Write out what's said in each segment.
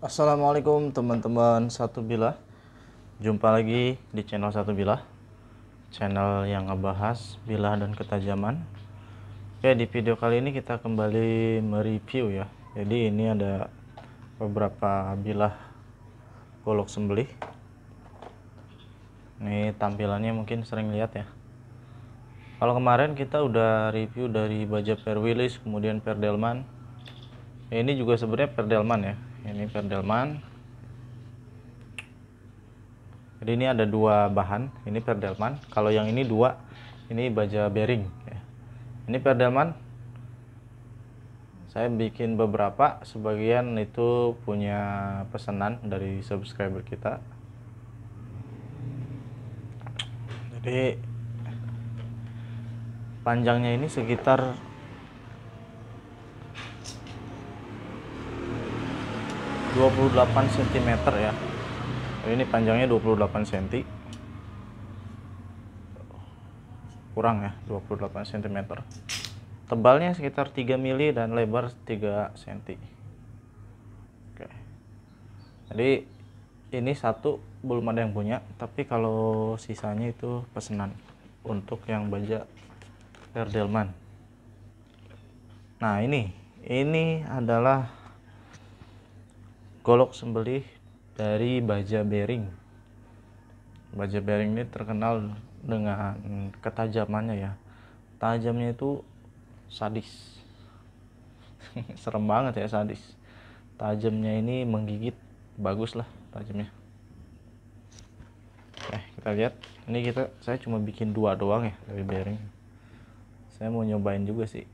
Assalamualaikum teman-teman satu bila jumpa lagi di channel satu bila channel yang ngebahas bila dan ketajaman oke di video kali ini kita kembali mereview ya jadi ini ada beberapa Bila golok sembelih ini tampilannya mungkin sering lihat ya kalau kemarin kita udah review dari baja Per Willis kemudian Per Delman ini juga sebenarnya Per Delman ya ini perdelman jadi ini ada dua bahan ini perdelman kalau yang ini dua ini baja bearing ya. ini perdelman saya bikin beberapa sebagian itu punya pesanan dari subscriber kita jadi panjangnya ini sekitar 28 cm ya ini panjangnya 28 cm kurang ya 28 cm tebalnya sekitar 3 mili dan lebar 3 cm Oke. jadi ini satu belum ada yang punya tapi kalau sisanya itu pesanan untuk yang baja Erdelman nah ini ini adalah golok sembelih dari baja bering. Baja bering ini terkenal dengan ketajamannya ya. Tajamnya itu sadis. Serem banget ya sadis. Tajamnya ini menggigit, bagus lah tajamnya. Oke, eh, kita lihat. Ini kita saya cuma bikin dua doang ya dari bearing. Saya mau nyobain juga sih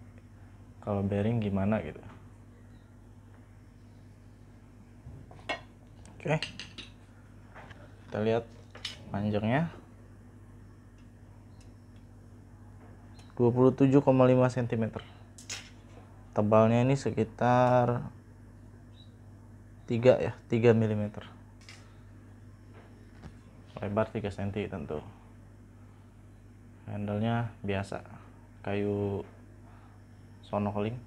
kalau bearing gimana gitu. oke kita lihat panjangnya 27,5 cm tebalnya ini sekitar 3 ya 3 mm lebar 3 cm tentu handlenya biasa kayu sonokeling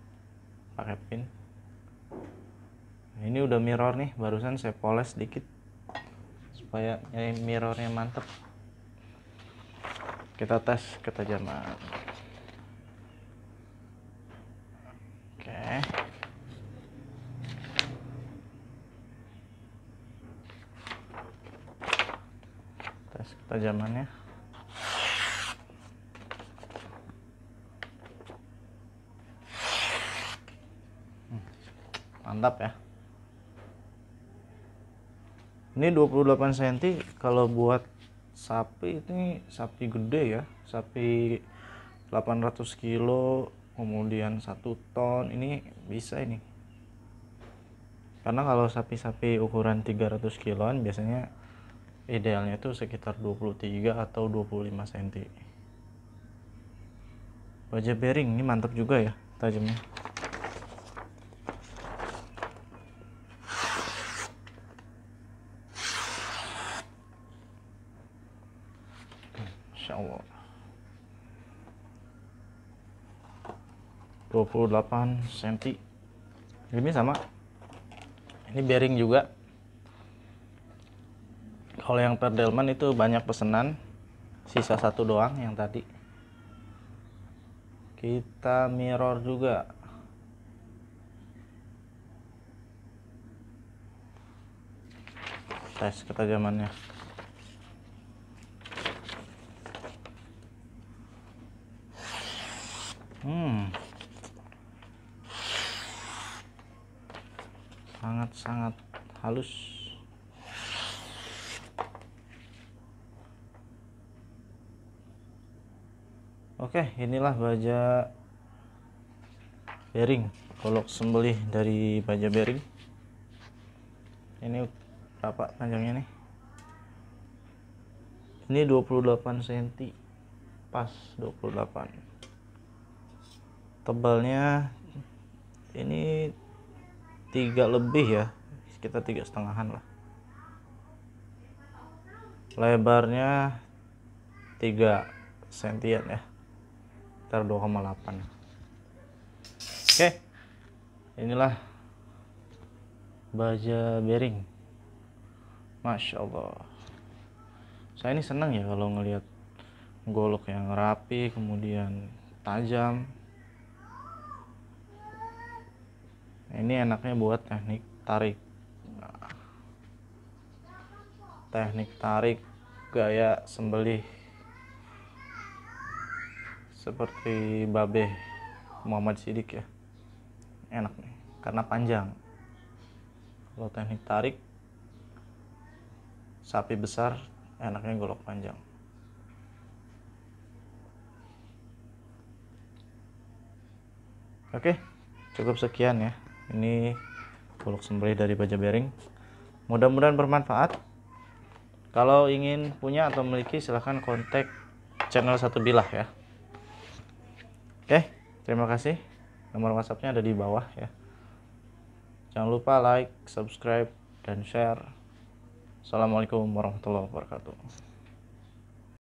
pakai pin Nah, ini udah mirror nih barusan saya poles sedikit supaya ya, mirrornya mantep kita tes ketajaman oke tes ketajamannya hmm, mantap ya ini 28 cm kalau buat sapi ini sapi gede ya sapi 800 kilo kemudian satu ton ini bisa ini karena kalau sapi-sapi ukuran 300 kiloan biasanya idealnya itu sekitar 23 atau 25 cm Wajah bearing ini mantap juga ya tajamnya 28 cm ini sama ini bearing juga kalau yang perdelman itu banyak pesanan sisa satu doang yang tadi kita mirror juga tes ketajamannya sangat-sangat halus oke inilah baja bearing kolok sembelih dari baja bearing ini berapa panjangnya nih ini 28 cm pas 28 tebalnya ini tiga lebih ya sekitar tiga setengahan lah lebarnya tiga sentian ya sekitar 2,8 oke inilah baja bearing Masya Allah saya ini senang ya kalau ngelihat golok yang rapi kemudian tajam Nah, ini enaknya buat teknik tarik teknik tarik gaya sembelih seperti babe Muhammad Sidik ya enak nih karena panjang kalau teknik tarik sapi besar enaknya golok panjang oke cukup sekian ya ini buluk sembelih dari baja bearing mudah-mudahan bermanfaat kalau ingin punya atau memiliki silahkan kontak channel satu bilah ya oke terima kasih nomor whatsappnya ada di bawah ya jangan lupa like subscribe dan share assalamualaikum warahmatullahi wabarakatuh